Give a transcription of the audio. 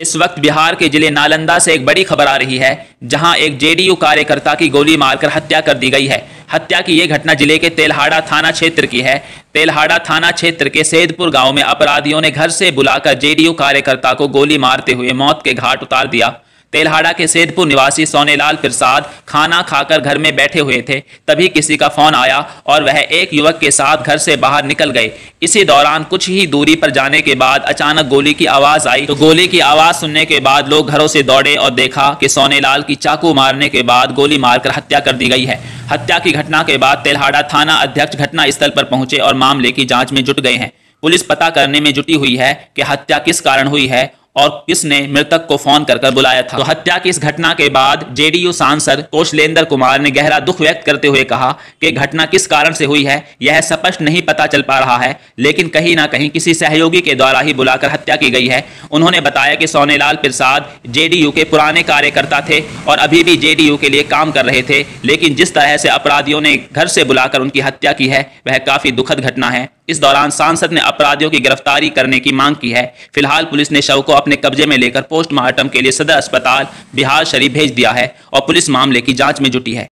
इस वक्त बिहार के जिले नालंदा से एक बड़ी खबर आ रही है जहां एक जेडीयू कार्यकर्ता की गोली मारकर हत्या कर दी गई है हत्या की यह घटना जिले के तेलहाड़ा थाना क्षेत्र की है तेलहाड़ा थाना क्षेत्र के सैदपुर गांव में अपराधियों ने घर से बुलाकर जेडीयू कार्यकर्ता को गोली मारते हुए मौत के घाट उतार दिया तेलहाड़ा के सैदपुर निवासी सोनेलाल प्रसाद खाना खाकर घर में बैठे हुए थे तभी किसी का फोन आया और वह एक युवक के साथ घर से बाहर निकल गए इसी दौरान कुछ ही दूरी पर जाने के बाद अचानक गोली की आवाज आई तो गोली की आवाज सुनने के बाद लोग घरों से दौड़े और देखा कि सोनेलाल की चाकू मारने के बाद गोली मारकर हत्या कर दी गई है हत्या की घटना के बाद तेलहाड़ा थाना अध्यक्ष घटना स्थल पर पहुंचे और मामले की जांच में जुट गए हैं पुलिस पता करने में जुटी हुई है कि हत्या किस कारण हुई है और किसने मृतक को फोन कर कर बुलाया था तो हत्या की इस घटना के बाद जेडीयू सांसद कोशलेंद्र कुमार ने गहरा दुख व्यक्त करते हुए कहा कि घटना किस कारण से हुई है यह स्पष्ट नहीं पता चल पा रहा है लेकिन कहीं ना कहीं किसी सहयोगी के द्वारा ही बुलाकर हत्या की गई है उन्होंने बताया कि सोनेलाल प्रसाद जे के पुराने कार्यकर्ता थे और अभी भी जेडीयू के लिए काम कर रहे थे लेकिन जिस तरह से अपराधियों ने घर से बुलाकर उनकी हत्या की है वह काफी दुखद घटना है इस दौरान सांसद ने अपराधियों की गिरफ्तारी करने की मांग की है फिलहाल पुलिस ने शव को अपने कब्जे में लेकर पोस्टमार्टम के लिए सदर अस्पताल बिहार शरीफ भेज दिया है और पुलिस मामले की जांच में जुटी है